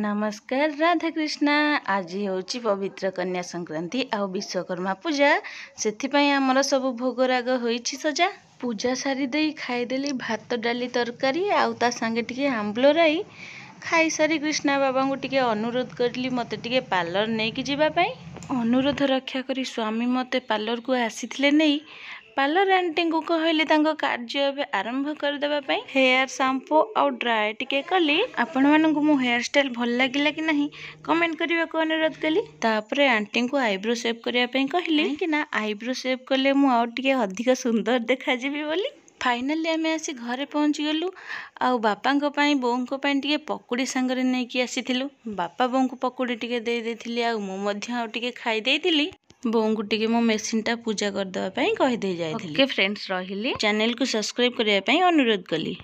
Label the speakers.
Speaker 1: ନମସ୍କାର ରାଧାକ୍ରିଷ୍ଣା ଆଜି ହେଉଛି ପବିତ୍ର କନ୍ୟା ସଂକ୍ରାନ୍ତି ଆଉ ବିଶ୍ୱକର୍ମା ପୂଜା ସେଥିପାଇଁ ଆମର ସବୁ ଭୋଗରାଗ ହୋଇଛି ସଜା ପୂଜା ସାରି ଦେଇ ଖାଇଦେଲି ଭାତ ଡାଲି ତରକାରୀ ଆଉ ତା ସାଙ୍ଗେ ଟିକେ ଆମ୍ବୁଲ ରାଇ ଖାଇସାରି କ୍ରିଷ୍ଣା ବାବାଙ୍କୁ ଟିକେ ଅନୁରୋଧ କରିଲି ମୋତେ ଟିକେ ପାର୍ଲର ନେଇକି ଯିବା ପାଇଁ ଅନୁରୋଧ ରକ୍ଷା କରି ସ୍ୱାମୀ ମୋତେ ପାର୍ଲରକୁ ଆସିଥିଲେ ନେଇ ପାର୍ଲର ଆଣ୍ଟିଙ୍କୁ କହିଲି ତାଙ୍କ କାର୍ଯ୍ୟ ଏବେ ଆରମ୍ଭ କରିଦେବା ପାଇଁ ହେୟାର ସାମ୍ପୁ ଆଉ ଡ୍ରାଏ ଟିକେ କଲି ଆପଣମାନଙ୍କୁ ମୋ ହେୟାର ଷ୍ଟାଇଲ୍ ଭଲ ଲାଗିଲା କି ନାହିଁ କମେଣ୍ଟ କରିବାକୁ ଅନୁରୋଧ କଲି ତାପରେ ଆଣ୍ଟିଙ୍କୁ ଆଇବ୍ରୋ ସେଭ୍ କରିବା ପାଇଁ କହିଲି କାହିଁକି ନା ଆଇବ୍ରୋ ସେଭ୍ କଲେ ମୁଁ ଆଉ ଟିକେ ଅଧିକ ସୁନ୍ଦର ଦେଖାଯିବି ବୋଲି ଫାଇନାଲି ଆମେ ଆସି ଘରେ ପହଞ୍ଚିଗଲୁ ଆଉ ବାପାଙ୍କ ପାଇଁ ବୋଉଙ୍କ ପାଇଁ ଟିକେ ପକୁଡ଼ି ସାଙ୍ଗରେ ନେଇକି ଆସିଥିଲୁ ବାପା ବୋଉଙ୍କୁ ପକୁଡ଼ି ଟିକେ ଦେଇଦେଇଥିଲି ଆଉ ମୁଁ ମଧ୍ୟ ଆଉ ଟିକେ ଖାଇଦେଇଥିଲି बोट की मो मेसीन टा पूजा करदेप कहीदे जाइली okay. फ्रेंड्स रही चेल को सब्सक्राइब
Speaker 2: करने अनुरोध कली